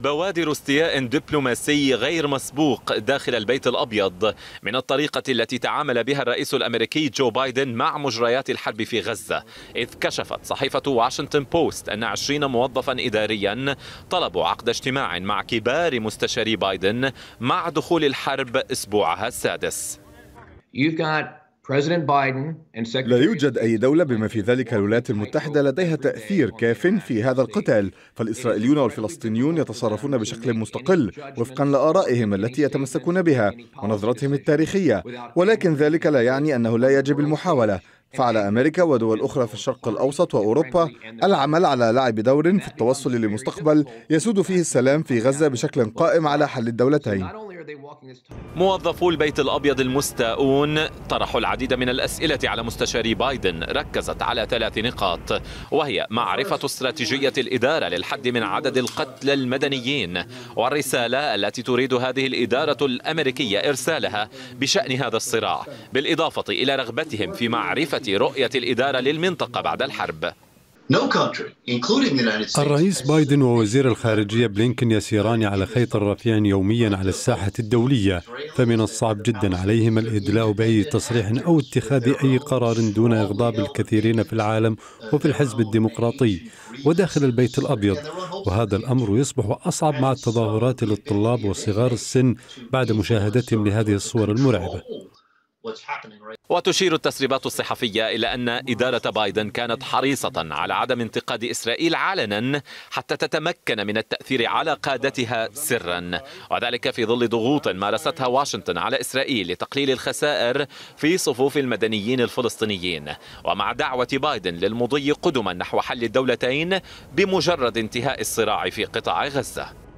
بوادر استياء دبلوماسي غير مسبوق داخل البيت الابيض من الطريقه التي تعامل بها الرئيس الامريكي جو بايدن مع مجريات الحرب في غزه، اذ كشفت صحيفه واشنطن بوست ان 20 موظفا اداريا طلبوا عقد اجتماع مع كبار مستشاري بايدن مع دخول الحرب اسبوعها السادس. You've got لا يوجد أي دولة بما في ذلك الولايات المتحدة لديها تأثير كاف في هذا القتال فالإسرائيليون والفلسطينيون يتصرفون بشكل مستقل وفقا لآرائهم التي يتمسكون بها ونظرتهم التاريخية ولكن ذلك لا يعني أنه لا يجب المحاولة فعلى أمريكا ودول أخرى في الشرق الأوسط وأوروبا العمل على لعب دور في التوصل لمستقبل يسود فيه السلام في غزة بشكل قائم على حل الدولتين موظفو البيت الأبيض المستاؤون طرحوا العديد من الأسئلة على مستشاري بايدن ركزت على ثلاث نقاط وهي معرفة استراتيجية الإدارة للحد من عدد القتلى المدنيين والرسالة التي تريد هذه الإدارة الأمريكية إرسالها بشأن هذا الصراع بالإضافة إلى رغبتهم في معرفة رؤية الإدارة للمنطقة بعد الحرب الرئيس بايدن ووزير الخارجية بلينكن يسيران على خيط رفيع يوميا على الساحة الدولية فمن الصعب جدا عليهما الإدلاء بأي تصريح أو اتخاذ أي قرار دون إغضاب الكثيرين في العالم وفي الحزب الديمقراطي وداخل البيت الأبيض وهذا الأمر يصبح أصعب مع التظاهرات للطلاب وصغار السن بعد مشاهدتهم لهذه الصور المرعبة وتشير التسريبات الصحفية إلى أن إدارة بايدن كانت حريصة على عدم انتقاد إسرائيل علنا حتى تتمكن من التأثير على قادتها سرا وذلك في ظل ضغوط مارستها واشنطن على إسرائيل لتقليل الخسائر في صفوف المدنيين الفلسطينيين ومع دعوة بايدن للمضي قدما نحو حل الدولتين بمجرد انتهاء الصراع في قطاع غزة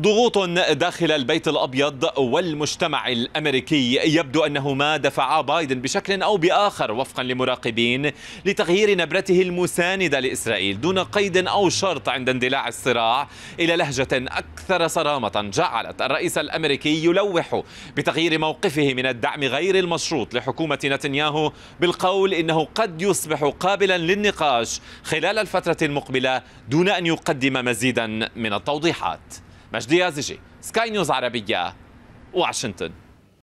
ضغوط داخل البيت الابيض والمجتمع الامريكي يبدو انهما دفعا بايدن بشكل او باخر وفقا لمراقبين لتغيير نبرته المسانده لاسرائيل دون قيد او شرط عند اندلاع الصراع الى لهجه اكثر صرامه جعلت الرئيس الامريكي يلوح بتغيير موقفه من الدعم غير المشروط لحكومه نتنياهو بالقول انه قد يصبح قابلا للنقاش خلال الفتره المقبله دون ان يقدم مزيدا من التوضيحات مجدي يازجي سكاي نيوز عربية واشنطن